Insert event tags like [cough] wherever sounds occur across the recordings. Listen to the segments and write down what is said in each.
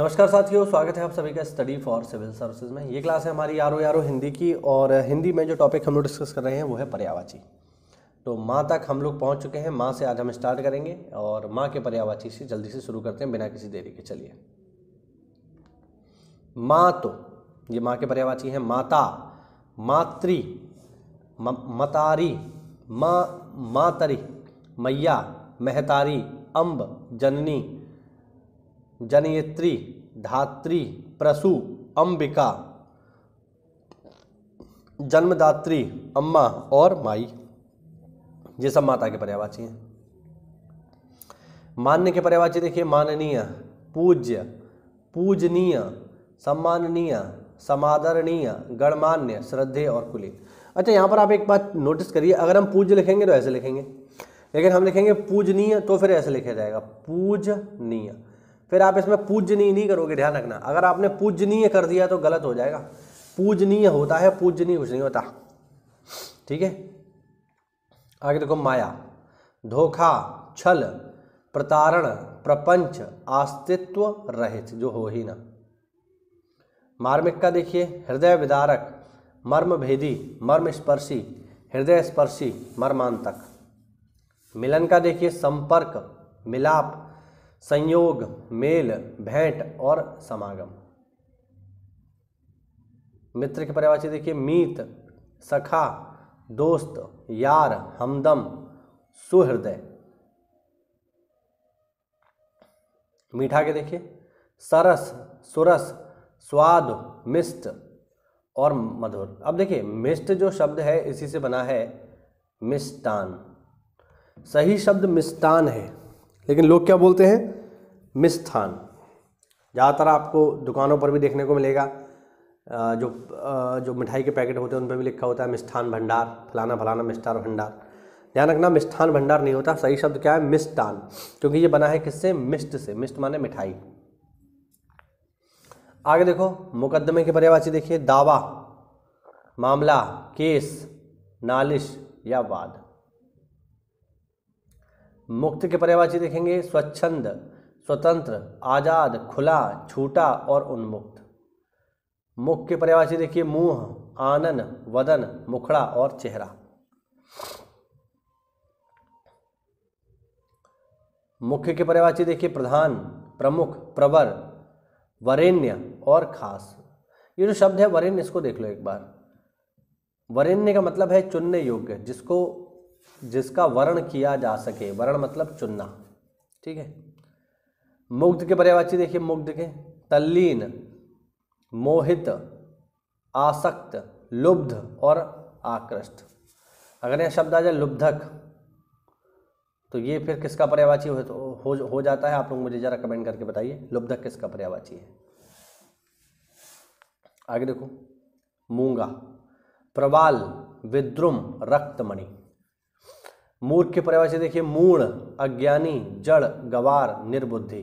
नमस्कार साथियों स्वागत है आप सभी का स्टडी फॉर सिविल सर्विसेज में ये क्लास है हमारी यारो यारो हिंदी की और हिंदी में जो टॉपिक हम लोग डिस्कस कर रहे हैं वो है पर्यावाची तो माँ तक हम लोग पहुँच चुके हैं माँ से आज हम स्टार्ट करेंगे और माँ के पर्यावाची से जल्दी से शुरू करते हैं बिना किसी देरी के चलिए माँ तो ये माँ के पर्यावाची हैं माता मातृ मतारी माँ मातरी मैया महतारी अम्ब जननी जनयत्री धात्री प्रसु अंबिका जन्मदात्री अम्मा और माई ये सब माता के पर्यावाची हैं मान्य के पर्यावाची देखिए माननीय पूज्य पूजनीय सम्माननीय समादरणीय गणमान्य श्रद्धे और कुलीन अच्छा यहाँ पर आप एक बात नोटिस करिए अगर हम पूज्य लिखेंगे तो ऐसे लिखेंगे लेकिन हम लिखेंगे पूजनीय तो फिर ऐसे लिखा जाएगा पूजनीय फिर आप इसमें पूजनीय नहीं करोगे ध्यान रखना अगर आपने पूजनीय कर दिया तो गलत हो जाएगा पूजनीय होता है पूजनीय कुछ नहीं होता ठीक है आगे देखो माया धोखा छल प्रतारण प्रपंच अस्तित्व रहित जो हो ही ना मार्मिक का देखिए हृदय विदारक मर्म भेदी मर्म स्पर्शी हृदय स्पर्शी मर्मांतक मिलन का देखिए संपर्क मिलाप संयोग मेल भेंट और समागम मित्र के पर्यावाची देखिए मीत सखा दोस्त यार हमदम सुहृदय मीठा के देखिए सरस सुरस स्वाद मिष्ट और मधुर अब देखिए मिष्ट जो शब्द है इसी से बना है मिष्टान सही शब्द मिष्टान है लेकिन लोग क्या बोलते हैं मिस्थान ज़्यादातर आपको दुकानों पर भी देखने को मिलेगा जो जो मिठाई के पैकेट होते हैं उन पर भी लिखा होता है मिष्ठान भंडार फलाना फलाना मिष्ठान भंडार ध्यान रखना मिष्ठान भंडार नहीं होता सही शब्द क्या है मिस्टान क्योंकि ये बना है किससे मिस्ट से मिस्ट माने मिठाई आगे देखो मुकदमे के पर्यावाची देखिए दावा मामला केस नालिश या वाद मुक्त के पर्यावाची देखेंगे स्वच्छंद स्वतंत्र आज़ाद खुला छूटा और उन्मुक्त मुख के पर्यायवाची देखिए मुंह आनन वदन मुखड़ा और चेहरा मुख्य के पर्यायवाची देखिए प्रधान प्रमुख प्रवर वरेण्य और खास ये जो शब्द है वरेण्य इसको देख लो एक बार वरेण्य का मतलब है चुनने योग्य जिसको जिसका वर्ण किया जा सके वर्ण मतलब चुनना ठीक है मुग्ध के पर्यावाची देखिए मुग्ध के तल्लीन मोहित आसक्त लुब्ध और आकृष्ट अगर यह शब्द आ जाए लुब्धक तो ये फिर किसका पर्यावाची हो, हो हो जाता है आप लोग मुझे ज़रा कमेंट करके बताइए लुब्धक किसका पर्यावाची है आगे देखो मूंगा प्रवाल विद्रुम रक्तमणि मूर्ख के परिभाषा देखिए मूण अज्ञानी जड़ गवार निर्बुद्धि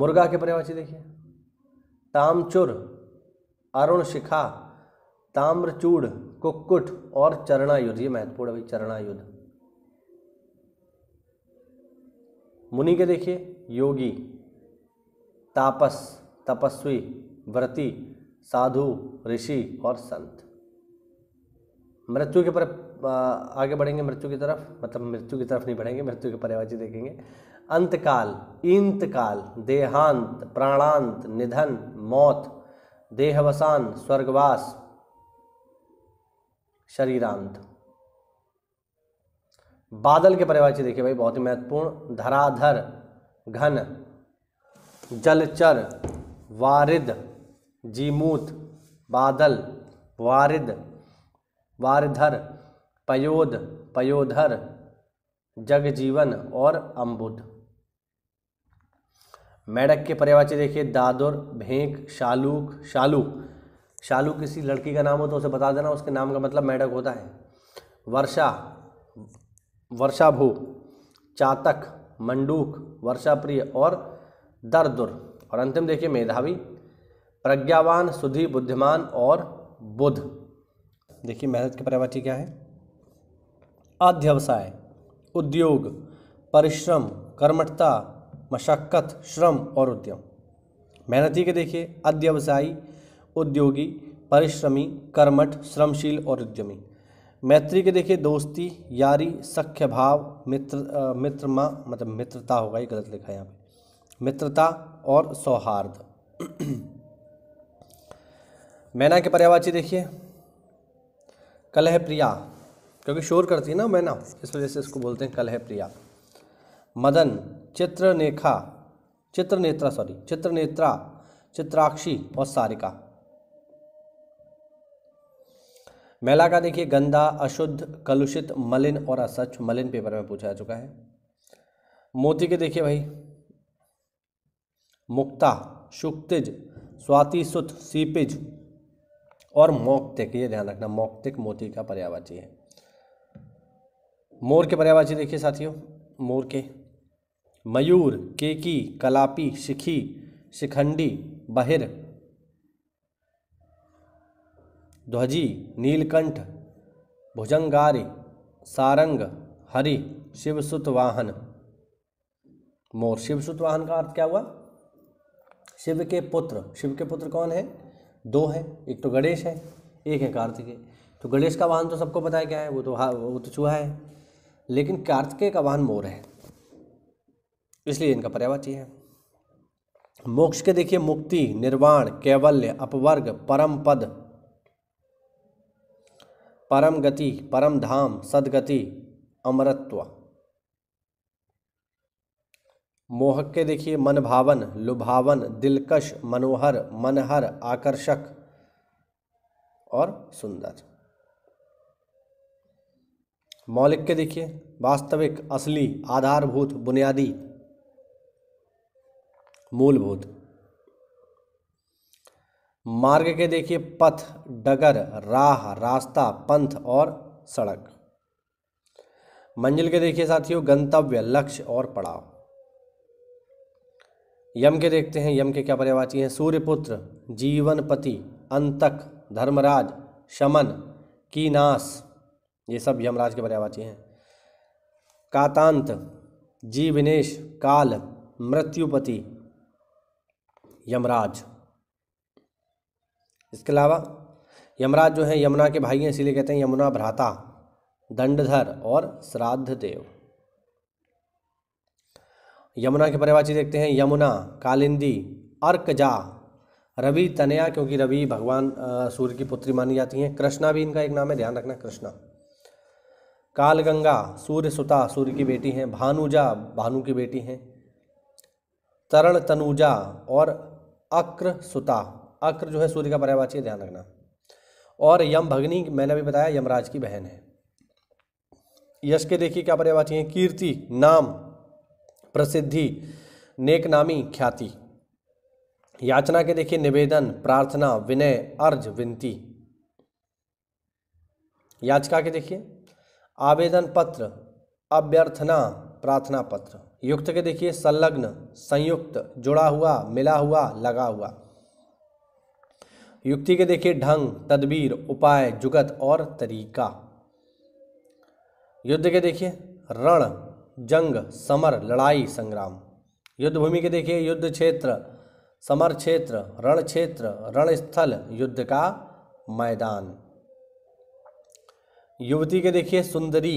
मुर्गा के परिभाषा देखिए तामचुर अरुण शिखा ताम्रचूड़ कुक्कुट और चरणायुद्ध ये महत्वपूर्ण अभी चरणायुद्ध मुनि के देखिए योगी तापस तपस्वी व्रति साधु ऋषि और संत मृत्यु के पर आगे बढ़ेंगे मृत्यु की तरफ मतलब मृत्यु की तरफ नहीं बढ़ेंगे मृत्यु के पर्यावाची देखेंगे अंतकाल इंतकाल देहांत प्राणांत निधन मौत देहवसान स्वर्गवास शरीरांत बादल के परिवाची देखिए भाई बहुत ही महत्वपूर्ण धराधर घन जलचर वारिद जीमूत बादल वारिद वारधर पयोद पयोधर जगजीवन और अम्बुद मेढक के पर्यावाची देखिए दादुर भेंक शालूक शालू शालू किसी लड़की का नाम हो तो उसे बता देना उसके नाम का मतलब मेढक होता है वर्षा वर्षाभू चातक मंडूक वर्षाप्रिय और दरदुर और अंतिम देखिए मेधावी प्रज्ञावान सुधी बुद्धिमान और बुध देखिए मेहनत की परिभाषा क्या है अध्यवसाय उद्योग परिश्रम कर्मठता मशक्क़त श्रम और उद्यम मेहनती के देखिए अध्यवसायी उद्योगी परिश्रमी कर्मठ श्रमशील और उद्यमी मैत्री के देखिए दोस्ती यारी सख्य भाव मित्र मित्र माँ मतलब मित्रता होगा ये गलत लिखा है यहाँ पे मित्रता और सौहार्द [clears throat] मैना के पर्यावाची देखिए कलह प्रिया क्योंकि शोर करती है ना मैं ना इस वजह से इसको बोलते हैं कलह प्रिया मदन चित्र चित्रनेत्रा चित्र सॉरी चित्र चित्राक्षी और सारिका मेला का देखिए गंदा अशुद्ध कलुषित मलिन और असच मलिन पेपर में पूछा जा चुका है मोती के देखिए भाई मुक्ता शुक्तिज स्वाति सुत सीपिज और मौक्तिक ये ध्यान रखना मौक्तिक मोती का पर्यावाची है मोर के पर्यावाची देखिए साथियों मोर के मयूर केकी कलापी शिखी शिखंडी बहिर ध्वजी नीलकंठ भुजंगारी सारंग हरि शिवसुत वाहन मोर शिवसुत वाहन का अर्थ क्या हुआ शिव के पुत्र शिव के पुत्र कौन है दो है एक तो गणेश है एक है कार्तिकेय तो गणेश का वाहन तो सबको पता है क्या है वो तो हाँ वो तो चूहा है लेकिन कार्तिकेय का वाहन मोर है इसलिए इनका पर्यावाची है मोक्ष के देखिए मुक्ति निर्वाण कैवल्य अपवर्ग परम पद परम गति परम धाम सदगति अमरत्व मोहक के देखिए भावन लुभावन दिलकश मनोहर मनहर आकर्षक और सुंदर मौलिक के देखिए वास्तविक असली आधारभूत बुनियादी मूलभूत मार्ग के देखिए पथ डगर राह रास्ता पंथ और सड़क मंजिल के देखिए साथियों गंतव्य लक्ष्य और पड़ाव यम के देखते हैं यम के क्या पर्यावाची हैं सूर्यपुत्र जीवनपति अंतक धर्मराज शमन कीनास ये सब यमराज के पर्यावाची हैं कातांत जीविनेश काल मृत्युपति यमराज इसके अलावा यमराज जो हैं यमुना के भाई हैं इसीलिए कहते हैं यमुना भ्राता दंडधर और श्राद्ध देव यमुना के परिवाची देखते हैं यमुना कालिंदी अर्कजा रवि तनया क्योंकि रवि भगवान सूर्य की पुत्री मानी जाती हैं कृष्णा भी इनका एक नाम है ध्यान रखना कृष्णा कालगंगा सूर्य सुता सूर्य की बेटी हैं भानुजा भानु की बेटी हैं तरण तनुजा और अक्र सुता अक्र जो है सूर्य का पर्यावाची है ध्यान रखना और यम भगनी मैंने भी बताया यमराज की बहन है यश के देखिए क्या पर्यावाची है कीर्ति नाम प्रसिद्धि नेकनामी ख्याति याचना के देखिए निवेदन प्रार्थना विनय अर्ज विनती याचिका के देखिए आवेदन पत्र अभ्यर्थना प्रार्थना पत्र युक्त के देखिए संलग्न संयुक्त जुड़ा हुआ मिला हुआ लगा हुआ युक्ति के देखिए ढंग तदबीर उपाय जुगत और तरीका युद्ध के देखिए रण जंग समर लड़ाई संग्राम युद्ध भूमि के देखिए युद्ध क्षेत्र समर क्षेत्र रण क्षेत्र रणस्थल युद्ध का मैदान युवती के देखिए सुंदरी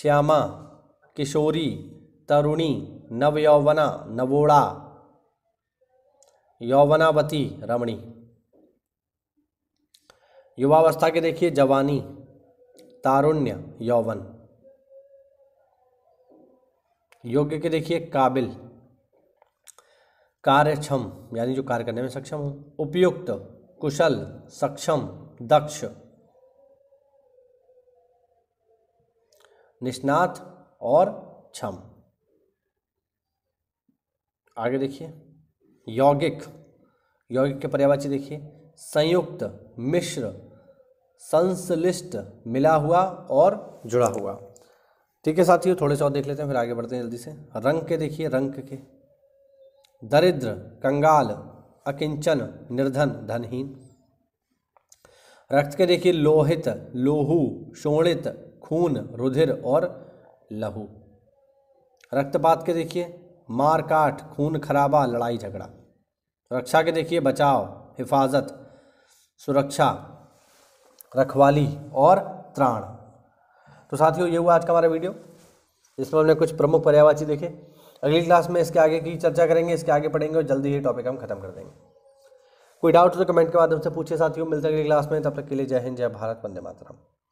श्यामा किशोरी तरुणी नवयौवना नवोड़ा यौवनावती रमणी युवावस्था के देखिए जवानी तारुण्य यौवन योग्य के देखिए काबिल कार्यक्षम यानी जो कार्य करने में सक्षम हो उपयुक्त कुशल सक्षम दक्ष निष्णात और क्षम आगे देखिए यौगिक यौगिक के पर्यावाची देखिए संयुक्त मिश्र संश्लिष्ट मिला हुआ और जुड़ा हुआ ठीक है साथियों थोड़े से और देख लेते हैं फिर आगे बढ़ते हैं जल्दी से रंग के देखिए रंग के दरिद्र कंगाल अकिंचन निर्धन धनहीन रक्त के देखिए लोहित लोहू शोणित खून रुधिर और लहू रक्तपात के देखिए मार काट खून खराबा लड़ाई झगड़ा रक्षा के देखिए बचाव हिफाजत सुरक्षा रखवाली और त्राण तो साथियों ये हुआ आज का हमारा वीडियो इसमें हमने कुछ प्रमुख पर्यावाची देखे अगली क्लास में इसके आगे की चर्चा करेंगे इसके आगे पढ़ेंगे और जल्दी ही टॉपिक हम खत्म कर देंगे कोई डाउट हो तो कमेंट के माध्यम से पूछिए साथियों मिलते हैं अगली क्लास में तब तक के लिए जय हिंद जय भारत वंदे मातरम